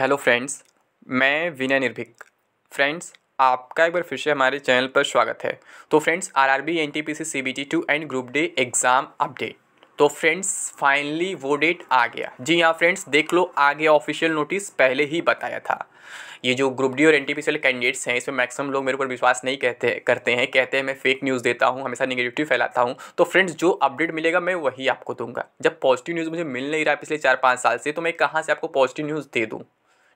hello friends मैं विनय निर्भिक friends आपका एक बार फिर से हमारे चैनल पर स्वागत है तो friends RRB NTPC CBT two and group D exam update तो फ्रेंड्स फाइनली वो डेट आ गया जी हाँ फ्रेंड्स देख लो आ गया ऑफिशियल नोटिस पहले ही बताया था ये जो ग्रुप डी और एन टी पी कैंडिडेट्स हैं इसमें मैक्सिमम लोग मेरे ऊपर विश्वास नहीं कहते करते हैं कहते हैं मैं फेक न्यूज़ देता हूँ हमेशा निगेटिव फैलाता हूँ तो फ्रेंड्स जो अपडेट मिलेगा मैं वही आपको दूंगा जब पॉजिटिव न्यूज़ मुझे मिल नहीं रहा पिछले चार पाँच साल से तो मैं कहाँ से आपको पॉजिटिव न्यूज़ दे दूँ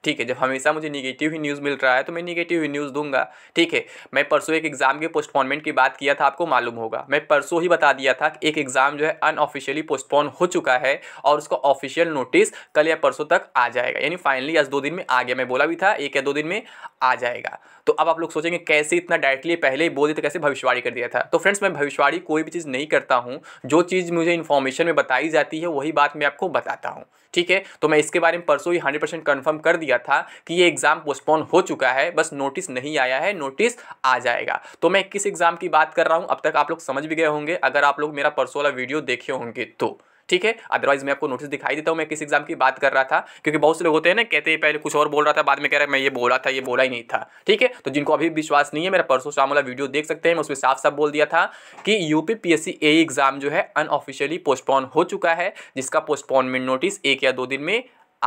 ठीक है जब हमेशा मुझे निगेटिव ही न्यूज़ मिल रहा है तो मैं निगेटिव ही न्यूज़ दूंगा ठीक है मैं परसों एक एग्ज़ाम के पोस्टपोनमेंट की बात किया था आपको मालूम होगा मैं परसों ही बता दिया था कि एक एग्ज़ाम जो है अनऑफिशियली पोस्टपोन हो चुका है और उसका ऑफिशियल नोटिस कल या परसों तक आ जाएगा यानी फाइनली आज दो दिन में आ गया मैं बोला भी था एक या दो दिन में आ जाएगा तो अब आप लोग सोचेंगे कैसे इतना डायरेक्टली पहले ही बोल दिया कैसे भविष्यवाणी कर दिया था तो फ्रेंड्स मैं भविष्यवाणी कोई भी चीज़ नहीं करता हूँ जो चीज़ मुझे इन्फॉर्मेशन में बताई जाती है वही बात मैं आपको बताता हूँ ठीक है तो मैं इसके बारे में परसों ही हंड्रेड परसेंट कन्फर्म कर दिया दिया था कि ये एग्ज़ाम पोस्टपोन हो चुका है बस नोटिस नहीं आया है नोटिस आ जाएगा तो मैं किस एग्ज़ाम की बात कर रहा हूँ अब तक आप लोग समझ भी गए होंगे अगर आप लोग मेरा परसों वाला वीडियो देखे होंगे तो ठीक है अदरवाइज मैं आपको नोटिस दिखाई देता हूँ मैं किस एग्जाम की बात कर रहा था क्योंकि बहुत से लोग होते हैं ना कहते हैं पहले कुछ और बोल रहा था बाद में कह रहा है मैं ये बोला था ये बोला ही नहीं था ठीक है तो जिनको अभी विश्वास नहीं है मेरा परसों शाम वाला वीडियो देख सकते हैं मैं उसमें साफ साफ बोल दिया था कि यूपी पी एग्जाम जो है अनऑफिशियली पोस्टपोन हो चुका है जिसका पोस्टपोनमेंट नोटिस एक या दो दिन में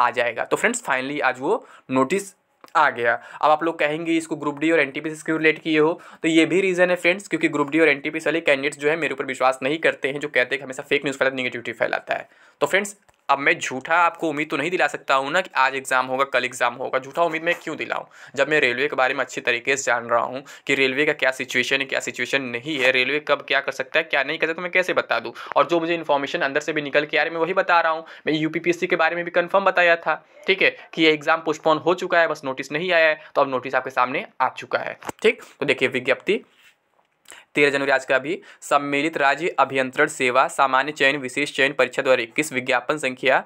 आ जाएगा तो फ्रेंड्स फाइनली आज वो नोटिस आ गया अब आप लोग कहेंगे इसको ग्रुप डी और एन टी क्यों रिलेट किए हो तो ये भी रीज़न है फ्रेंड्स क्योंकि ग्रुप डी और एन टी पी वाले कैंडिडेट्स जो है मेरे ऊपर विश्वास नहीं करते हैं जो कहते हैं कि हमेशा फेक न्यूज़ फैलाता निगेटिविटी फैलाता है तो फ्रेंड्स अब मैं झूठा आपको उम्मीद तो नहीं दिला सकता हूँ ना कि आज एग्ज़ाम होगा कल एग्ज़ाम होगा झूठा उम्मीद मैं क्यों दिलाऊँ जब मैं रेलवे के बारे में अच्छी तरीके से जान रहा हूँ कि रेलवे का क्या सिचुएशन है क्या सिचुएशन नहीं है रेलवे कब क्या कर सकता है क्या नहीं कर सकता तो मैं कैसे बता दूँ और जो मुझे इन्फॉर्मेशन अंदर से भी निकल के आ रही मैं वही बता रहा हूँ मैं यू के बारे में भी कन्फर्म बताया था ठीक है कि ये एग्ज़ाम पोस्टपोन हो चुका है बस नोटिस नहीं आया है तो अब नोटिस आपके सामने आ चुका है ठीक तो देखिए विज्ञप्ति तेरह जनवरी आज का भी सम्मिलित राज्य अभियंत्रण सेवा सामान्य चयन विशेष चयन परीक्षा दो इक्कीस विज्ञापन संख्या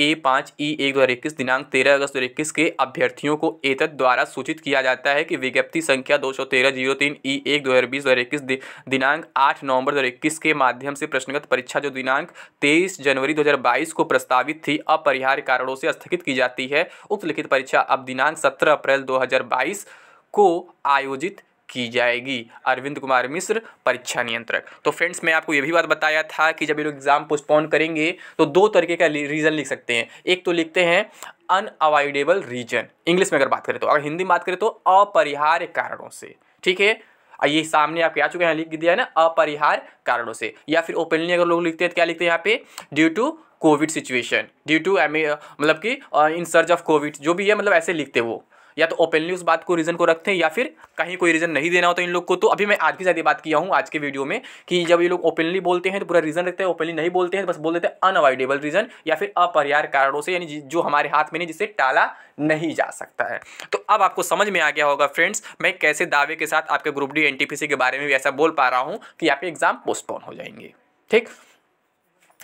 ए पाँच ई एक दो हज़ार इक्कीस दिनांक तेरह अगस्त दो इक्कीस के अभ्यर्थियों को एतद द्वारा सूचित किया जाता है कि विज्ञप्ति संख्या दो सौ तेरह जीरो तीन ई एक दो हज़ार बीस दो हज़ार इक्कीस दिनांक आठ नवंबर दो हज़ार इक्कीस के माध्यम से प्रश्नगत परीक्षा जो दिनांक तेईस जनवरी दो हज़ार बाईस को प्रस्तावित थी अपरिहार्य कारणों से स्थगित की जाती है उक्त लिखित परीक्षा अब दिनांक सत्रह अप्रैल दो हज़ार बाईस को आयोजित की जाएगी अरविंद कुमार मिश्र परीक्षा नियंत्रक तो फ्रेंड्स मैं आपको ये भी बात बताया था कि जब ये लोग एग्ज़ाम पोस्टपोन करेंगे तो दो तरीके का रीज़न लिख सकते हैं एक तो लिखते हैं अनअवॉइडेबल रीजन इंग्लिश में अगर बात करें तो अगर हिंदी में बात करें तो अपरिहार्य कारणों से ठीक है ये सामने आपके आ चुके हैं लिख दिया है ना अपरिहार कारणों से या फिर ओपनली अगर लोग लिखते हैं तो क्या लिखते हैं यहाँ पे due to COVID situation due to um मतलब कि इन सर्च ऑफ कोविड जो भी है मतलब ऐसे लिखते वो या तो ओपनली उस बात को रीज़न को रखते हैं या फिर कहीं कोई रीज़न नहीं देना होता इन लोग को तो अभी मैं आज की ज़्यादा बात किया हूँ आज के वीडियो में कि जब ये लोग ओपनली बोलते हैं तो पूरा रीज़न रखते हैं ओपनली नहीं बोलते हैं तो बस बोल देते हैं अनअवॉइडेबल रीज़न या फिर अपरियार कारणों से यानी जो हमारे हाथ में नहीं जिसे टाला नहीं जा सकता है तो अब आपको समझ में आ गया होगा फ्रेंड्स मैं कैसे दावे के साथ आपके ग्रुप डी एन के बारे में भी ऐसा बोल पा रहा हूँ कि आपके एग्ज़ाम पोस्टपोन हो जाएंगे ठीक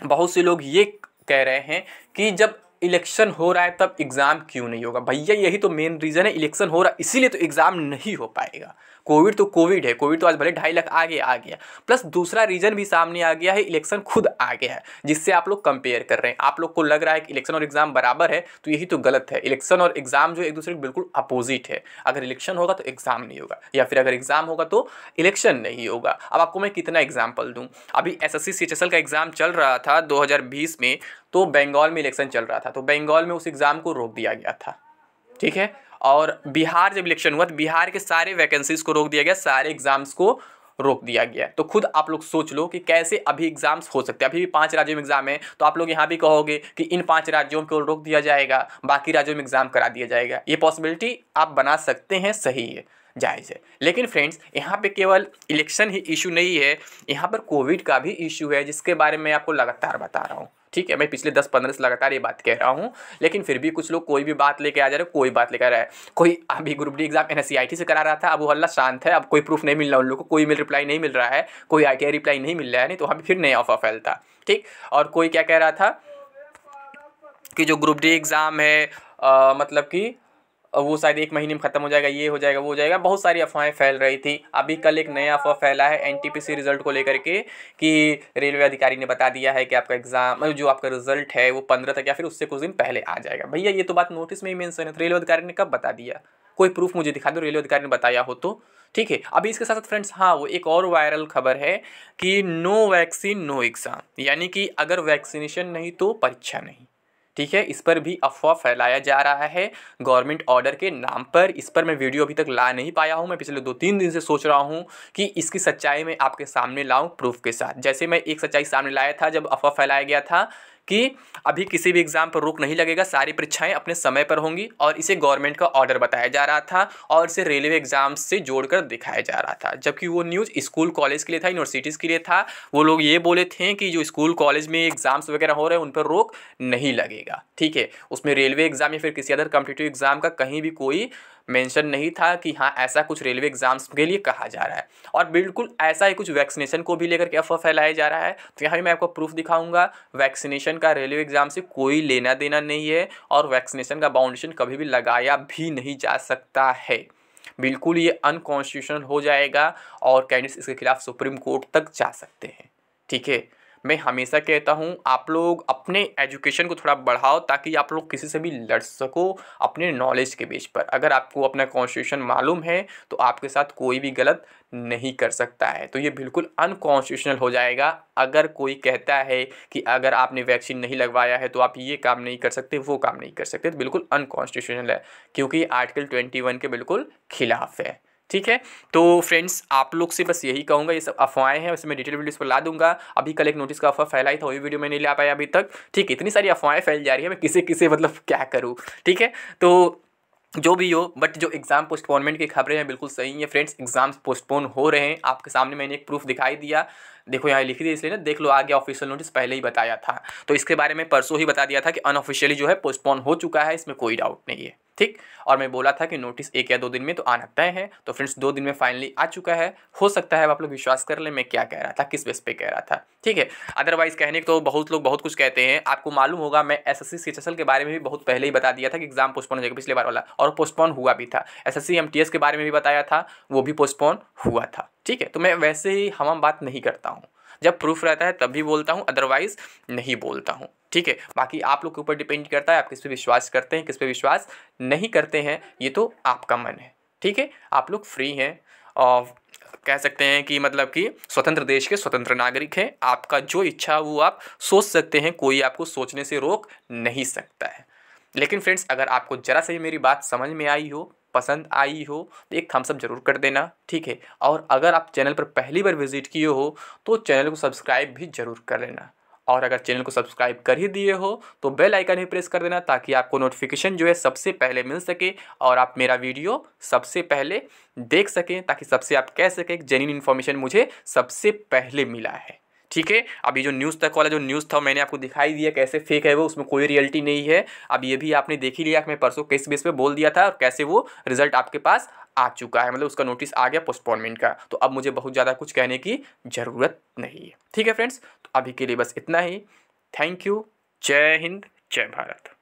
बहुत से लोग ये कह रहे हैं कि जब इलेक्शन हो रहा है तब एग्ज़ाम क्यों नहीं होगा भैया यही तो मेन रीज़न है इलेक्शन हो रहा है इसीलिए तो एग्ज़ाम नहीं हो पाएगा कोविड तो कोविड है कोविड तो आज भले ढाई लाख आगे आ गया प्लस दूसरा रीजन भी सामने आ गया है इलेक्शन खुद आ गया है जिससे आप लोग कंपेयर कर रहे हैं आप लोग को लग रहा है कि इलेक्शन और एग्जाम बराबर है तो यही तो गलत है इलेक्शन और एग्जाम जो एक दूसरे के बिल्कुल अपोजिट है अगर इलेक्शन होगा तो एग्जाम नहीं होगा या फिर अगर एग्जाम होगा तो इलेक्शन नहीं होगा अब आपको मैं कितना एग्जाम्पल दूँ अभी एस एस सी का एग्जाम चल रहा था दो में तो बंगाल में इलेक्शन चल रहा था तो बंगाल में उस एग्ज़ाम को रोक दिया गया था ठीक है और बिहार जब इलेक्शन हुआ तो बिहार के सारे वैकेंसीज को रोक दिया गया सारे एग्जाम्स को रोक दिया गया तो खुद आप लोग सोच लो कि कैसे अभी एग्जाम्स हो सकते हैं अभी भी पांच राज्यों में एग्जाम है तो आप लोग यहाँ भी कहोगे कि इन पांच राज्यों को रोक दिया जाएगा बाकी राज्यों में एग्जाम करा दिया जाएगा ये पॉसिबिलिटी आप बना सकते हैं सही है जायज़ है लेकिन फ्रेंड्स यहाँ पे केवल इलेक्शन ही इशू नहीं है यहाँ पर कोविड का भी इशू है जिसके बारे में आपको लगातार बता रहा हूँ ठीक है मैं पिछले दस पंद्रह से लगातार ये बात कह रहा हूँ लेकिन फिर भी कुछ लोग कोई भी बात लेके आ जा रहे कोई बात लेकर आए कोई अभी ग्रुप डी एग्जाम एन से करा रहा था अब वो हल्ला शांत है अब कोई प्रूफ नहीं मिल रहा उन लोग को कोई मिल रिप्लाई नहीं मिल रहा है कोई आई रिप्लाई नहीं मिल रहा है नहीं तो वहाँ फिर नया ऑफर फैलता ठीक और कोई क्या कह रहा था कि जो ग्रुप डी एग्ज़ाम है आ, मतलब कि वो शायद एक महीने में ख़त्म हो जाएगा ये हो जाएगा वो हो जाएगा बहुत सारी अफवाहें फैल रही थी अभी कल एक नया अफवाह फैला है एनटीपीसी रिजल्ट को लेकर के कि रेलवे अधिकारी ने बता दिया है कि आपका एग्ज़ाम जो आपका रिजल्ट है वो पंद्रह तक या फिर उससे कुछ दिन पहले आ जाएगा भैया ये तो बात नोटिस में ही मैंसन है तो रेलवे अधिकारी ने कब बता दिया कोई प्रूफ मुझे दिखा दो रेलवे अधिकारी ने बताया हो तो ठीक है अभी इसके साथ साथ फ्रेंड्स हाँ वो एक और वायरल खबर है कि नो वैक्सीन नो एग्ज़ाम यानी कि अगर वैक्सीनेशन नहीं तो परीक्षा नहीं ठीक है इस पर भी अफवाह फैलाया जा रहा है गवर्नमेंट ऑर्डर के नाम पर इस पर मैं वीडियो अभी तक ला नहीं पाया हूँ मैं पिछले दो तीन दिन से सोच रहा हूँ कि इसकी सच्चाई मैं आपके सामने लाऊँ प्रूफ के साथ जैसे मैं एक सच्चाई सामने लाया था जब अफवाह फैलाया गया था कि अभी किसी भी एग्ज़ाम पर रोक नहीं लगेगा सारी परीक्षाएं अपने समय पर होंगी और इसे गवर्नमेंट का ऑर्डर बताया जा रहा था और इसे रेलवे एग्ज़ाम से जोड़कर दिखाया जा रहा था जबकि वो न्यूज़ स्कूल कॉलेज के लिए था यूनिवर्सिटीज़ के लिए था वो लोग ये बोले थे कि जो स्कूल कॉलेज में एग्ज़ाम्स वगैरह हो रहे हैं उन पर रोक नहीं लगेगा ठीक है उसमें रेलवे एग्ज़ाम या फिर किसी अदर कम्पिटेटिव एग्ज़ाम का कहीं भी कोई मेंशन नहीं था कि हाँ ऐसा कुछ रेलवे एग्ज़ाम्स के लिए कहा जा रहा है और बिल्कुल ऐसा ही कुछ वैक्सीनेशन को भी लेकर के अफवाह फैलाया जा रहा है तो यहाँ भी मैं आपको प्रूफ दिखाऊंगा वैक्सीनेशन का रेलवे एग्ज़ाम से कोई लेना देना नहीं है और वैक्सीनेशन का बाउंडेशन कभी भी लगाया भी नहीं जा सकता है बिल्कुल ये अनकॉन्स्टिट्यूशनल हो जाएगा और कैंडिडेट्स इसके खिलाफ सुप्रीम कोर्ट तक जा सकते हैं ठीक है मैं हमेशा कहता हूँ आप लोग अपने एजुकेशन को थोड़ा बढ़ाओ ताकि आप लोग किसी से भी लड़ सको अपने नॉलेज के बेस पर अगर आपको अपना कॉन्स्टिट्यूशन मालूम है तो आपके साथ कोई भी गलत नहीं कर सकता है तो ये बिल्कुल अनकॉन्स्टिट्यूशनल हो जाएगा अगर कोई कहता है कि अगर आपने वैक्सीन नहीं लगवाया है तो आप ये काम नहीं कर सकते वो काम नहीं कर सकते तो बिल्कुल अनकॉन्स्टिट्यूशनल है क्योंकि आर्टिकल ट्वेंटी वन के बिल्कुल खिलाफ है ठीक है तो फ्रेंड्स आप लोग से बस यही कहूँगा ये सब अफवाहें हैं उसमें डिटेल वीडियो पर ला दूंगा अभी कल एक नोटिस का अफवाह फैलाई था वही वीडियो मैंने नहीं ला पाया अभी तक ठीक है इतनी सारी अफवाहें फैल जा रही है मैं किसे किसे मतलब क्या करूँ ठीक है तो जो भी हो बट जो एग्ज़ाम पोस्टपोनमेंट की खबरें हैं बिल्कुल सही हैं फ्रेंड्स एग्ज़ाम्स पोस्टपोन हो रहे हैं आपके सामने मैंने एक प्रूफ दिखाई दिया देखो यहाँ लिख दिया इसलिए ना देख लो आगे ऑफिशियल नोटिस पहले ही बताया था तो इसके बारे में परसों ही बता दिया था कि अनऑफिशियली जो है पोस्टपोन हो चुका है इसमें कोई डाउट नहीं है ठीक और मैं बोला था कि नोटिस एक या दो दिन में तो आना तय है तो फ्रेंड्स दो दिन में फाइनली आ चुका है हो सकता है आप लोग विश्वास कर ले मैं क्या कह रहा था किस बेस पे कह रहा था ठीक है अदरवाइज कहने को तो बहुत लोग बहुत कुछ कहते हैं आपको मालूम होगा मैं एस एस सी के बारे में भी बहुत पहले ही बता दिया था कि एग्जाम पोस्टपोन हो जाएगा पिछले बार वाला और पोस्टपोन हुआ भी था एस एस के बारे में भी बताया था वो भी पोस्टपोन हुआ था ठीक है तो मैं वैसे ही हम बात नहीं करता हूँ जब प्रूफ रहता है तभी बोलता हूँ अदरवाइज नहीं बोलता हूँ ठीक है बाकी आप लोग के ऊपर डिपेंड करता है आप किस पे विश्वास करते हैं किस पे विश्वास नहीं करते हैं ये तो आपका मन है ठीक है आप लोग फ्री हैं और कह सकते हैं कि मतलब कि स्वतंत्र देश के स्वतंत्र नागरिक हैं आपका जो इच्छा वो आप सोच सकते हैं कोई आपको सोचने से रोक नहीं सकता है लेकिन फ्रेंड्स अगर आपको ज़रा सा ही मेरी बात समझ में आई हो पसंद आई हो तो एक थम्सअप जरूर कर देना ठीक है और अगर आप चैनल पर पहली बार विजिट किए हो तो चैनल को सब्सक्राइब भी जरूर कर लेना और अगर चैनल को सब्सक्राइब कर ही दिए हो तो बेल आइकन भी प्रेस कर देना ताकि आपको नोटिफिकेशन जो है सबसे पहले मिल सके और आप मेरा वीडियो सबसे पहले देख सकें ताकि सबसे आप कह सकें जेन्यून इन्फॉर्मेशन मुझे सबसे पहले मिला है ठीक है अब ये जो न्यूज़ तक वाला जो न्यूज़ था मैंने आपको दिखाई दिया कैसे फेक है वो उसमें कोई रियलिटी नहीं है अब ये भी आपने देख ही लिया कि मैं परसों किस बेस पे बोल दिया था और कैसे वो रिजल्ट आपके पास आ चुका है मतलब उसका नोटिस आ गया पोस्टपोनमेंट का तो अब मुझे बहुत ज़्यादा कुछ कहने की ज़रूरत नहीं है ठीक है फ्रेंड्स तो अभी के लिए बस इतना ही थैंक यू जय हिंद जय भारत